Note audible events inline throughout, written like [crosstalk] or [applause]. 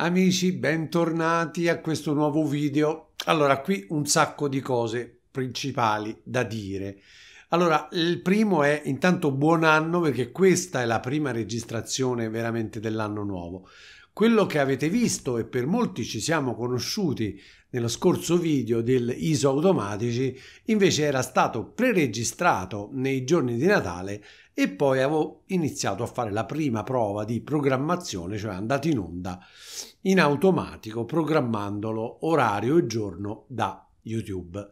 Amici, bentornati a questo nuovo video. Allora, qui un sacco di cose principali da dire. Allora, il primo è intanto buon anno perché questa è la prima registrazione veramente dell'anno nuovo. Quello che avete visto e per molti ci siamo conosciuti nello scorso video del ISO automatici invece era stato preregistrato nei giorni di Natale e poi avevo iniziato a fare la prima prova di programmazione, cioè andato in onda in automatico programmandolo orario e giorno da YouTube.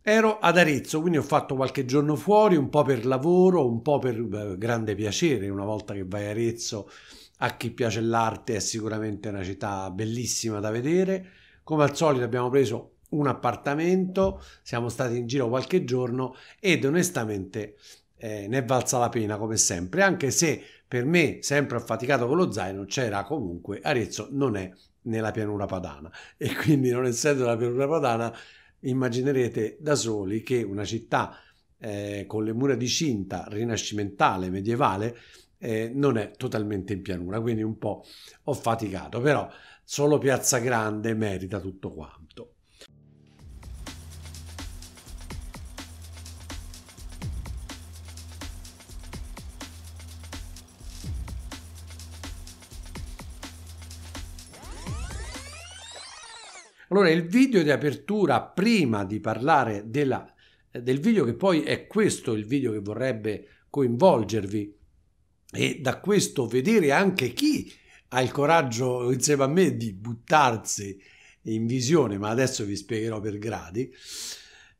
Ero ad Arezzo, quindi ho fatto qualche giorno fuori, un po' per lavoro, un po' per grande piacere, una volta che vai a Arezzo a chi piace l'arte è sicuramente una città bellissima da vedere. Come al solito abbiamo preso un appartamento, siamo stati in giro qualche giorno ed onestamente eh, ne è valsa la pena come sempre, anche se per me, sempre affaticato con lo zaino, c'era comunque Arezzo non è nella pianura padana e quindi non essendo la pianura padana immaginerete da soli che una città eh, con le mura di cinta rinascimentale, medievale, eh, non è totalmente in pianura, quindi un po' ho faticato, però solo Piazza Grande merita tutto quanto. Allora, il video di apertura, prima di parlare della, eh, del video che poi è questo il video che vorrebbe coinvolgervi e da questo vedere anche chi ha il coraggio insieme a me di buttarsi in visione, ma adesso vi spiegherò per gradi.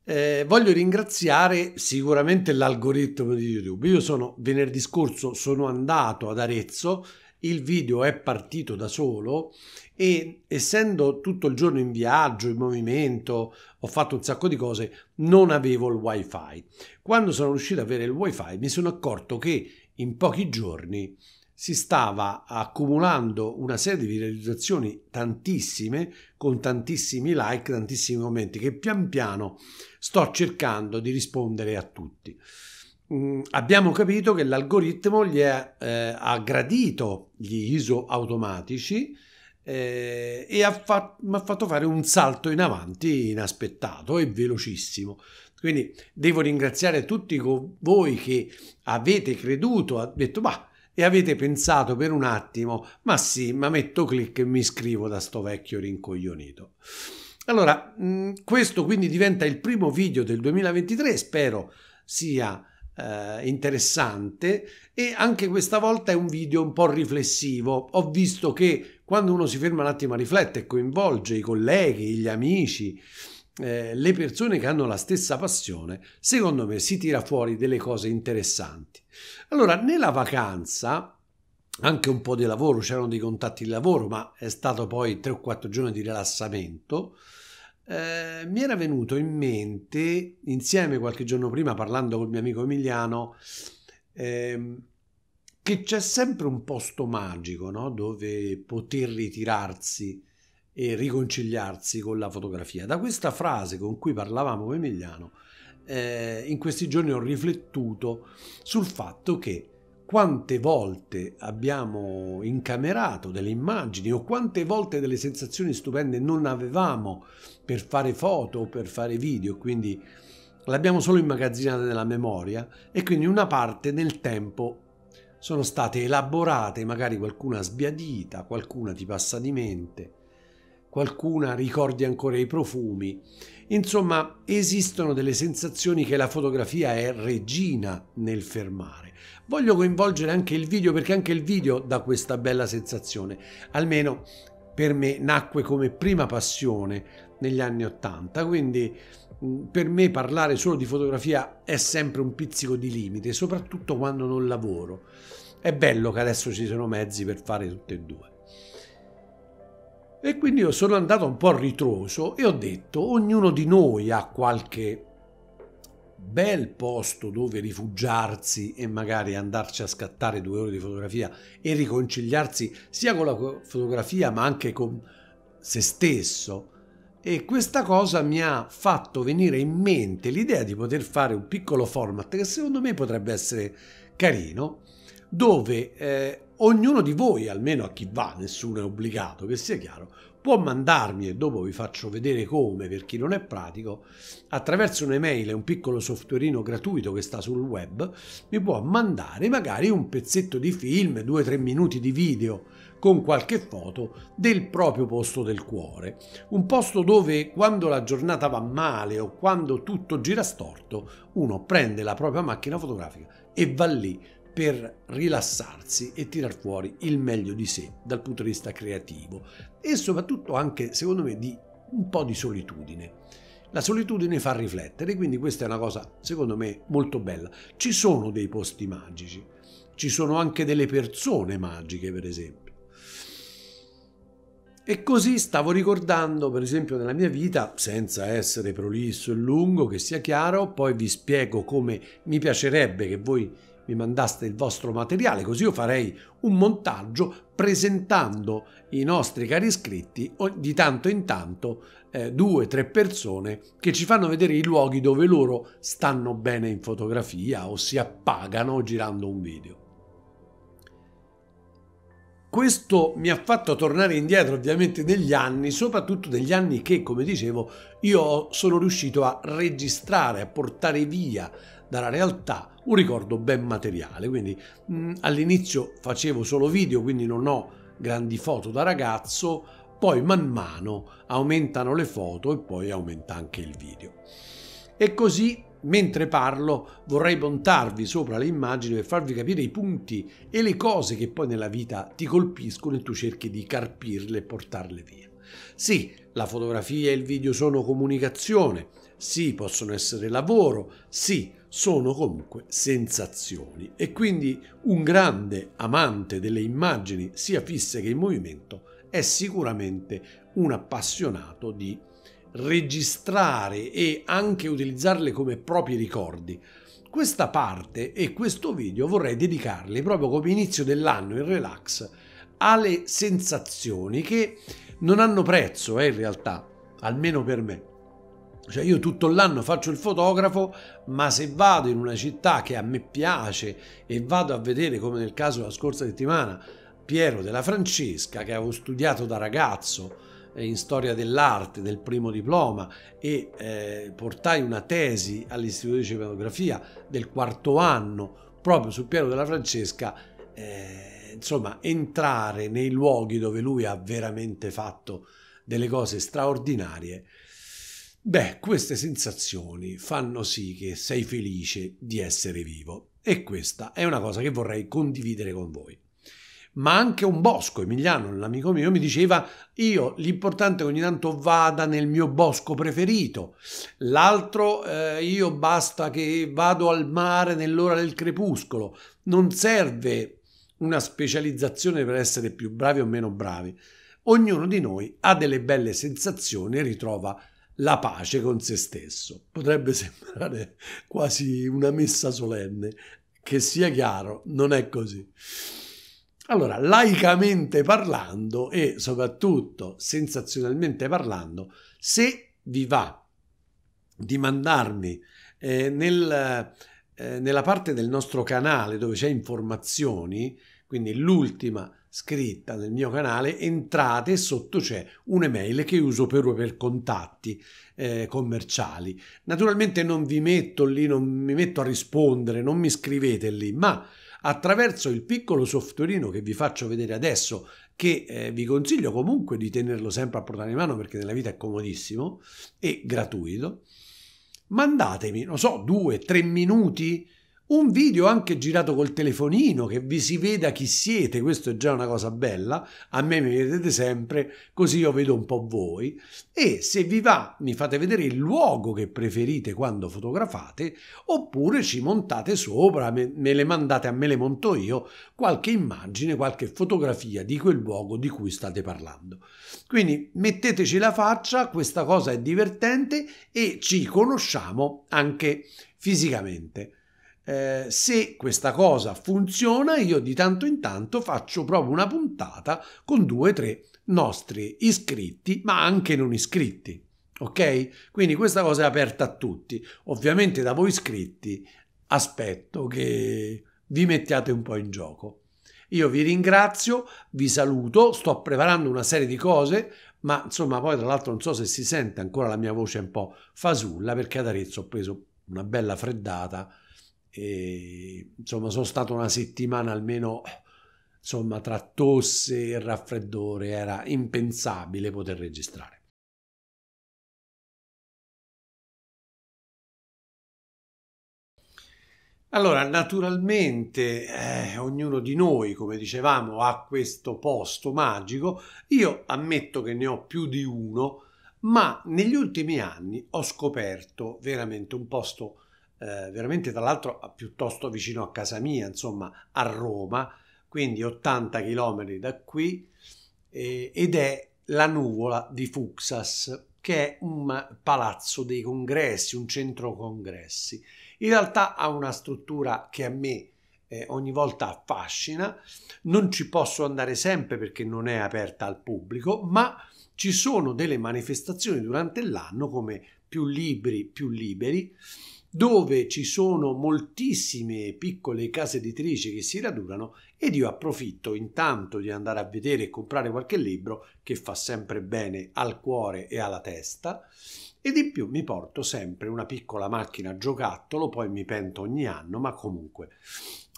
Eh, voglio ringraziare sicuramente l'algoritmo di YouTube. Io sono venerdì scorso sono andato ad Arezzo, il video è partito da solo e essendo tutto il giorno in viaggio, in movimento, ho fatto un sacco di cose, non avevo il wifi. Quando sono riuscito ad avere il wifi mi sono accorto che in pochi giorni si stava accumulando una serie di realizzazioni tantissime, con tantissimi like, tantissimi commenti, che pian piano sto cercando di rispondere a tutti. Mm, abbiamo capito che l'algoritmo gli è, eh, ha gradito gli ISO automatici eh, e ha, fa- ha fatto fare un salto in avanti inaspettato e velocissimo. Quindi devo ringraziare tutti voi che avete creduto, detto, ma e avete pensato per un attimo, ma sì, ma metto clic e mi iscrivo da sto vecchio rincoglionito. Allora, mm, questo quindi diventa il primo video del 2023, spero sia eh, interessante e anche questa volta è un video un po' riflessivo. Ho visto che quando uno si ferma un attimo a riflettere, coinvolge i colleghi, gli amici, eh, le persone che hanno la stessa passione, secondo me si tira fuori delle cose interessanti. Allora, nella vacanza, anche un po' di lavoro, c'erano dei contatti di lavoro, ma è stato poi 3 o 4 giorni di rilassamento. Eh, mi era venuto in mente, insieme qualche giorno prima, parlando con il mio amico Emiliano, ehm, che c'è sempre un posto magico no? dove poter ritirarsi e riconciliarsi con la fotografia. Da questa frase con cui parlavamo Emiliano, eh, in questi giorni ho riflettuto sul fatto che quante volte abbiamo incamerato delle immagini o quante volte delle sensazioni stupende non avevamo per fare foto o per fare video, quindi l'abbiamo solo immagazzinata nella memoria e quindi una parte nel tempo sono state elaborate, magari qualcuna sbiadita, qualcuna ti passa di mente qualcuna ricordi ancora i profumi. Insomma, esistono delle sensazioni che la fotografia è regina nel fermare. Voglio coinvolgere anche il video perché anche il video dà questa bella sensazione, almeno per me nacque come prima passione negli anni Ottanta, quindi mm, per me parlare solo di fotografia è sempre un pizzico di limite, soprattutto quando non lavoro. È bello che adesso ci sono mezzi per fare tutte e due. E quindi io sono andato un po' a ritroso e ho detto, ognuno di noi ha qualche bel posto dove rifugiarsi e magari andarci a scattare due ore di fotografia e riconciliarsi sia con la fotografia ma anche con se stesso. E questa cosa mi ha fatto venire in mente l'idea di poter fare un piccolo format che secondo me potrebbe essere carino, dove eh, ognuno di voi, almeno a chi va, nessuno è obbligato, che sia chiaro, può mandarmi, e dopo vi faccio vedere come, per chi non è pratico, attraverso un'email e un piccolo softwareino gratuito che sta sul web, mi può mandare magari un pezzetto di film, due o tre minuti di video con qualche foto del proprio posto del cuore, un posto dove quando la giornata va male o quando tutto gira storto, uno prende la propria macchina fotografica e va lì per rilassarsi e tirar fuori il meglio di sé dal punto di vista creativo e soprattutto anche, secondo me, di un po' di solitudine. La solitudine fa riflettere, quindi questa è una cosa, secondo me, molto bella. Ci sono dei posti magici, ci sono anche delle persone magiche, per esempio. E così stavo ricordando, per esempio, nella mia vita, senza essere prolisso e lungo, che sia chiaro, poi vi spiego come mi piacerebbe che voi mi mandaste il vostro materiale, così io farei un montaggio presentando i nostri cari iscritti di tanto in tanto eh, due o tre persone che ci fanno vedere i luoghi dove loro stanno bene in fotografia o si appagano girando un video. Questo mi ha fatto tornare indietro ovviamente negli anni, soprattutto negli anni che, come dicevo, io sono riuscito a registrare, a portare via dalla realtà un ricordo ben materiale. Quindi mh, mm, all'inizio facevo solo video, quindi non ho grandi foto da ragazzo, poi man mano aumentano le foto e poi aumenta anche il video. E così mentre parlo vorrei montarvi sopra le immagini per farvi capire i punti e le cose che poi nella vita ti colpiscono e tu cerchi di carpirle e portarle via. Sì, la fotografia e il video sono comunicazione, sì, possono essere lavoro, sì, sono comunque sensazioni e quindi un grande amante delle immagini sia fisse che in movimento è sicuramente un appassionato di registrare e anche utilizzarle come propri ricordi. Questa parte e questo video vorrei dedicarli proprio come inizio dell'anno in relax alle sensazioni che non hanno prezzo eh, in realtà, almeno per me. Cioè io tutto l'anno faccio il fotografo, ma se vado in una città che a me piace e vado a vedere, come nel caso della scorsa settimana, Piero della Francesca, che avevo studiato da ragazzo, eh, in storia dell'arte del primo diploma e eh, portai una tesi all'Istituto di Cinematografia del quarto anno proprio sul piano della Francesca, eh, insomma entrare nei luoghi dove lui ha veramente fatto delle cose straordinarie, beh, queste sensazioni fanno sì che sei felice di essere vivo e questa è una cosa che vorrei condividere con voi ma anche un bosco. Emiliano, l'amico mio, mi diceva io l'importante è che ogni tanto vada nel mio bosco preferito. L'altro, eh, io basta che vado al mare nell'ora del crepuscolo. Non serve una specializzazione per essere più bravi o meno bravi. Ognuno di noi ha delle belle sensazioni e ritrova la pace con se stesso. Potrebbe [laughs] sembrare quasi una messa solenne, che sia chiaro, non è così. Allora, laicamente parlando e soprattutto sensazionalmente parlando, se vi va di mandarmi eh, nel, eh, nella parte del nostro canale dove c'è informazioni, quindi l'ultima scritta nel mio canale, entrate sotto c'è un'email che uso per, per contatti eh, commerciali. Naturalmente non vi metto lì, non mi metto a rispondere, non mi scrivete lì, ma attraverso il piccolo softwareino che vi faccio vedere adesso, che eh, vi consiglio comunque di tenerlo sempre a portata di mano perché nella vita è comodissimo e gratuito, mandatemi, non so, due, tre minuti un video anche girato col telefonino che vi si veda chi siete, questo è già una cosa bella, a me mi vedete sempre, così io vedo un po' voi e se vi va mi fate vedere il luogo che preferite quando fotografate oppure ci montate sopra, me, me le mandate a me le monto io, qualche immagine, qualche fotografia di quel luogo di cui state parlando. Quindi metteteci la faccia, questa cosa è divertente e ci conosciamo anche fisicamente eh, se questa cosa funziona, io di tanto in tanto faccio proprio una puntata con due o tre nostri iscritti, ma anche non iscritti. Ok? Quindi questa cosa è aperta a tutti. Ovviamente da voi iscritti aspetto che vi mettiate un po' in gioco. Io vi ringrazio, vi saluto, sto preparando una serie di cose, ma insomma poi tra l'altro non so se si sente ancora la mia voce un po' fasulla perché ad Arezzo ho preso una bella freddata e, insomma, sono stato una settimana almeno, insomma, tra tosse e raffreddore, era impensabile poter registrare. Allora, naturalmente eh, ognuno di noi, come dicevamo, ha questo posto magico. Io ammetto che ne ho più di uno, ma negli ultimi anni ho scoperto veramente un posto eh, veramente tra l'altro piuttosto vicino a casa mia, insomma a Roma, quindi 80 km da qui, eh, ed è la nuvola di Fuxas, che è un palazzo dei congressi, un centro congressi. In realtà ha una struttura che a me eh, ogni volta affascina, non ci posso andare sempre perché non è aperta al pubblico, ma ci sono delle manifestazioni durante l'anno come più libri, più liberi, dove ci sono moltissime piccole case editrici che si radunano ed io approfitto intanto di andare a vedere e comprare qualche libro che fa sempre bene al cuore e alla testa ed in più mi porto sempre una piccola macchina giocattolo, poi mi pento ogni anno, ma comunque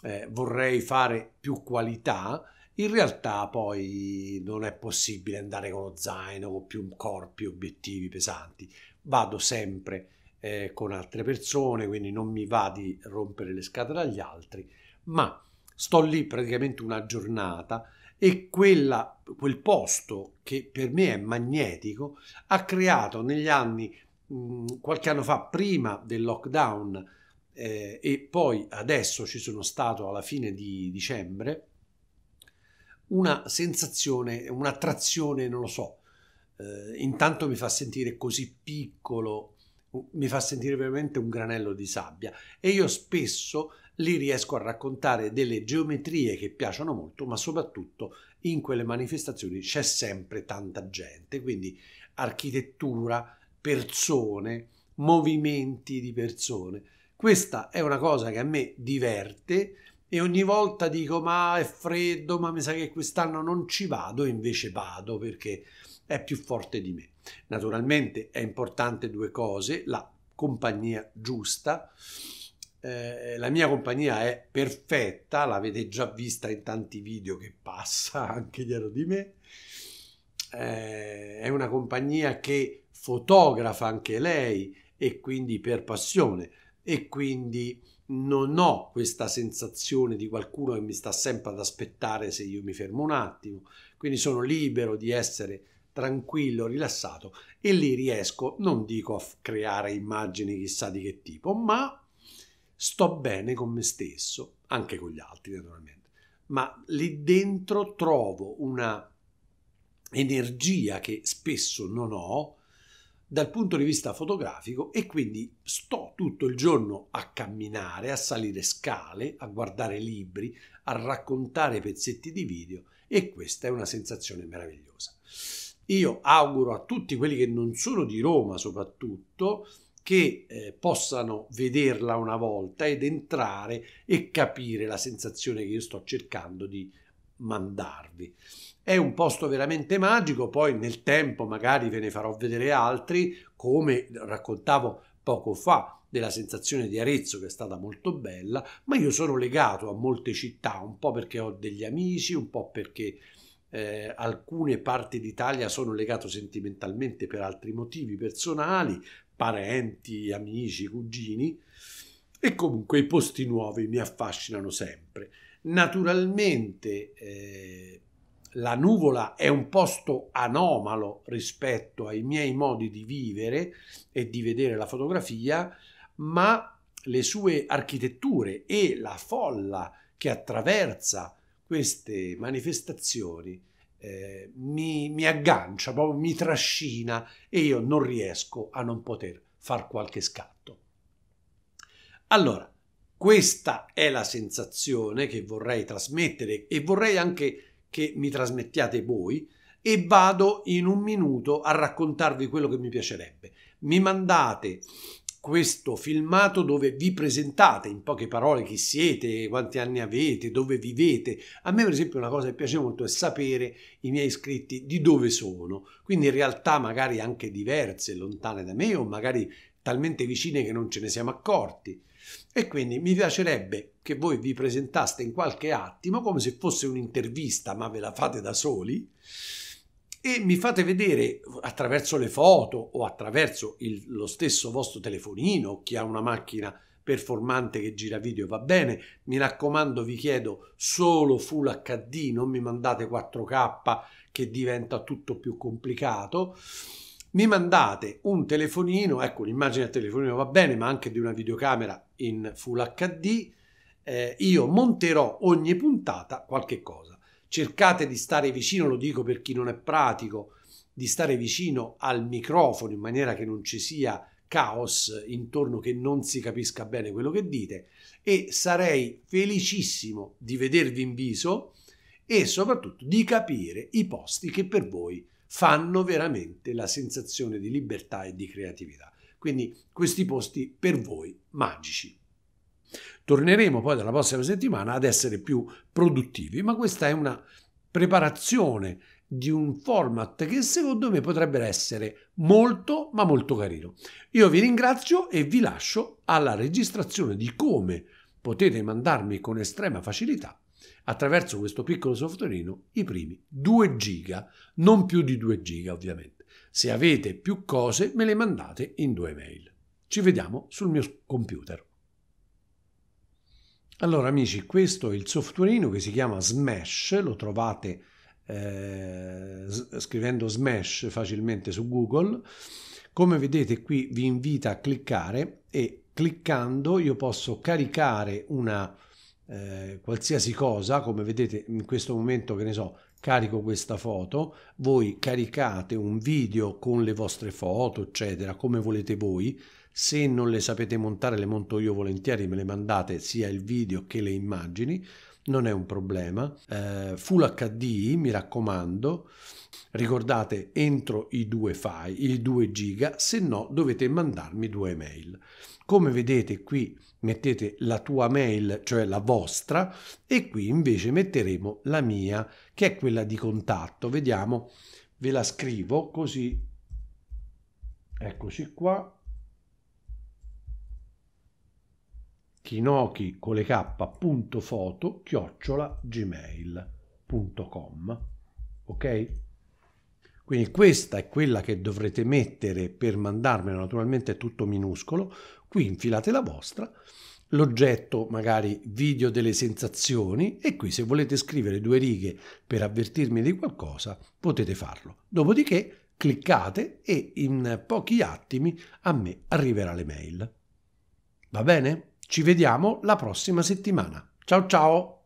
eh, vorrei fare più qualità. In realtà poi non è possibile andare con lo zaino, con più corpi, obiettivi pesanti. Vado sempre eh, con altre persone, quindi non mi va di rompere le scatole agli altri, ma sto lì praticamente una giornata e quella, quel posto che per me è magnetico ha creato negli anni, mh, mm, qualche anno fa, prima del lockdown eh, e poi adesso ci sono stato alla fine di dicembre, una sensazione, un'attrazione, non lo so, eh, intanto mi fa sentire così piccolo mi fa sentire veramente un granello di sabbia e io spesso lì riesco a raccontare delle geometrie che piacciono molto, ma soprattutto in quelle manifestazioni c'è sempre tanta gente, quindi architettura, persone, movimenti di persone. Questa è una cosa che a me diverte e ogni volta dico ma è freddo, ma mi sa che quest'anno non ci vado, e invece vado perché è più forte di me. Naturalmente è importante due cose, la compagnia giusta, eh, la mia compagnia è perfetta, l'avete già vista in tanti video che passa [laughs] anche dietro di me, eh, è una compagnia che fotografa anche lei e quindi per passione e quindi non ho questa sensazione di qualcuno che mi sta sempre ad aspettare se io mi fermo un attimo, quindi sono libero di essere tranquillo, rilassato e lì riesco, non dico a creare immagini chissà di che tipo, ma sto bene con me stesso, anche con gli altri naturalmente, ma lì dentro trovo una energia che spesso non ho dal punto di vista fotografico e quindi sto tutto il giorno a camminare, a salire scale, a guardare libri, a raccontare pezzetti di video e questa è una sensazione meravigliosa. Io auguro a tutti quelli che non sono di Roma soprattutto che eh, possano vederla una volta ed entrare e capire la sensazione che io sto cercando di mandarvi. È un posto veramente magico, poi nel tempo magari ve ne farò vedere altri, come raccontavo poco fa della sensazione di Arezzo che è stata molto bella, ma io sono legato a molte città, un po' perché ho degli amici, un po' perché eh, alcune parti d'Italia sono legato sentimentalmente per altri motivi personali, parenti, amici, cugini, e comunque i posti nuovi mi affascinano sempre. Naturalmente eh, la nuvola è un posto anomalo rispetto ai miei modi di vivere e di vedere la fotografia, ma le sue architetture e la folla che attraversa queste manifestazioni eh, mi, mi aggancia, proprio mi trascina e io non riesco a non poter far qualche scatto. Allora, questa è la sensazione che vorrei trasmettere e vorrei anche che mi trasmettiate voi e vado in un minuto a raccontarvi quello che mi piacerebbe. Mi mandate questo filmato dove vi presentate in poche parole chi siete, quanti anni avete, dove vivete. A me per esempio una cosa che piace molto è sapere i miei iscritti di dove sono, quindi in realtà magari anche diverse, lontane da me o magari talmente vicine che non ce ne siamo accorti. E quindi mi piacerebbe che voi vi presentaste in qualche attimo come se fosse un'intervista, ma ve la fate da soli e mi fate vedere attraverso le foto o attraverso il, lo stesso vostro telefonino, chi ha una macchina performante che gira video va bene. Mi raccomando, vi chiedo solo full HD, non mi mandate 4K che diventa tutto più complicato mi mandate un telefonino, ecco l'immagine del telefonino va bene, ma anche di una videocamera in Full HD, eh, io monterò ogni puntata qualche cosa. Cercate di stare vicino, lo dico per chi non è pratico, di stare vicino al microfono in maniera che non ci sia caos intorno che non si capisca bene quello che dite e sarei felicissimo di vedervi in viso e soprattutto di capire i posti che per voi fanno veramente la sensazione di libertà e di creatività. Quindi questi posti per voi magici. Torneremo poi dalla prossima settimana ad essere più produttivi, ma questa è una preparazione di un format che secondo me potrebbe essere molto ma molto carino. Io vi ringrazio e vi lascio alla registrazione di come potete mandarmi con estrema facilità attraverso questo piccolo softwareino i primi 2 giga, non più di 2 giga ovviamente. Se avete più cose me le mandate in due mail. Ci vediamo sul mio computer. Allora amici, questo è il softwareino che si chiama Smash, lo trovate eh, scrivendo Smash facilmente su Google. Come vedete qui vi invita a cliccare e cliccando io posso caricare una eh, qualsiasi cosa, come vedete in questo momento che ne so, carico questa foto, voi caricate un video con le vostre foto, eccetera, come volete voi. Se non le sapete montare, le monto io volentieri, me le mandate sia il video che le immagini, non è un problema. Eh, full HD, mi raccomando. Ricordate entro i due file, i 2 giga, se no dovete mandarmi due mail. Come vedete qui mettete la tua mail, cioè la vostra, e qui invece metteremo la mia, che è quella di contatto. Vediamo, ve la scrivo così. Eccoci qua. chinochi con le k.foto chiocciola gmail.com ok? Quindi questa è quella che dovrete mettere per mandarmelo, naturalmente è tutto minuscolo. Qui infilate la vostra, l'oggetto magari video delle sensazioni e qui se volete scrivere due righe per avvertirmi di qualcosa potete farlo. Dopodiché cliccate e in pochi attimi a me arriverà l'email. Va bene? Ci vediamo la prossima settimana. Ciao ciao!